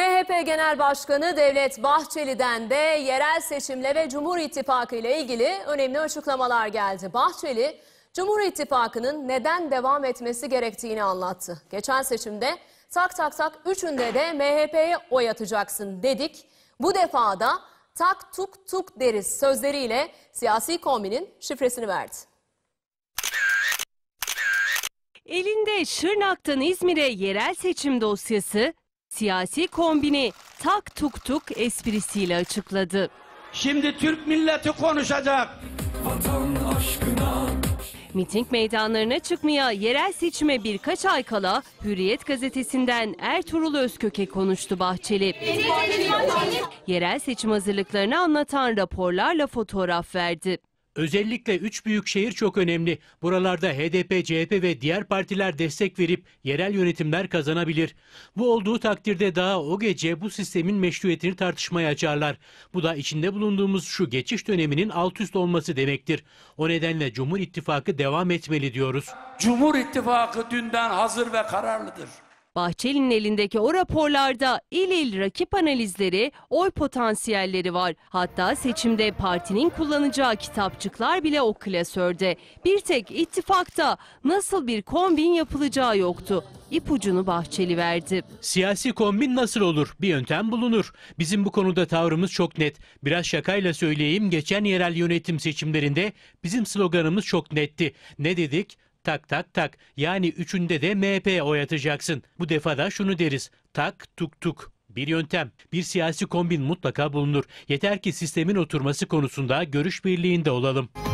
MHP Genel Başkanı Devlet Bahçeli'den de yerel seçimle ve Cumhur İttifakı ile ilgili önemli açıklamalar geldi. Bahçeli, Cumhur İttifakı'nın neden devam etmesi gerektiğini anlattı. Geçen seçimde tak tak tak üçünde de MHP'ye oy atacaksın dedik. Bu defa da tak tuk tuk deriz sözleriyle siyasi kombinin şifresini verdi. Elinde Şırnak'tan İzmir'e yerel seçim dosyası, siyasi kombini tak tuk tuk esprisiyle açıkladı. Şimdi Türk milleti konuşacak. Vatan aşkına. Miting meydanlarına çıkmaya yerel seçime birkaç ay kala Hürriyet gazetesinden Ertuğrul Özköke konuştu Bahçeli. Yerel seçim hazırlıklarını anlatan raporlarla fotoğraf verdi. Özellikle üç büyük şehir çok önemli. Buralarda HDP, CHP ve diğer partiler destek verip yerel yönetimler kazanabilir. Bu olduğu takdirde daha o gece bu sistemin meşruiyetini tartışmaya açarlar. Bu da içinde bulunduğumuz şu geçiş döneminin alt üst olması demektir. O nedenle Cumhur İttifakı devam etmeli diyoruz. Cumhur İttifakı dünden hazır ve kararlıdır. Bahçeli'nin elindeki o raporlarda il il rakip analizleri, oy potansiyelleri var. Hatta seçimde partinin kullanacağı kitapçıklar bile o klasörde. Bir tek ittifakta nasıl bir kombin yapılacağı yoktu. İpucunu Bahçeli verdi. Siyasi kombin nasıl olur? Bir yöntem bulunur. Bizim bu konuda tavrımız çok net. Biraz şakayla söyleyeyim geçen yerel yönetim seçimlerinde bizim sloganımız çok netti. Ne dedik? tak tak tak. Yani üçünde de MHP oy atacaksın. Bu defa da şunu deriz. Tak tuk tuk. Bir yöntem, bir siyasi kombin mutlaka bulunur. Yeter ki sistemin oturması konusunda görüş birliğinde olalım.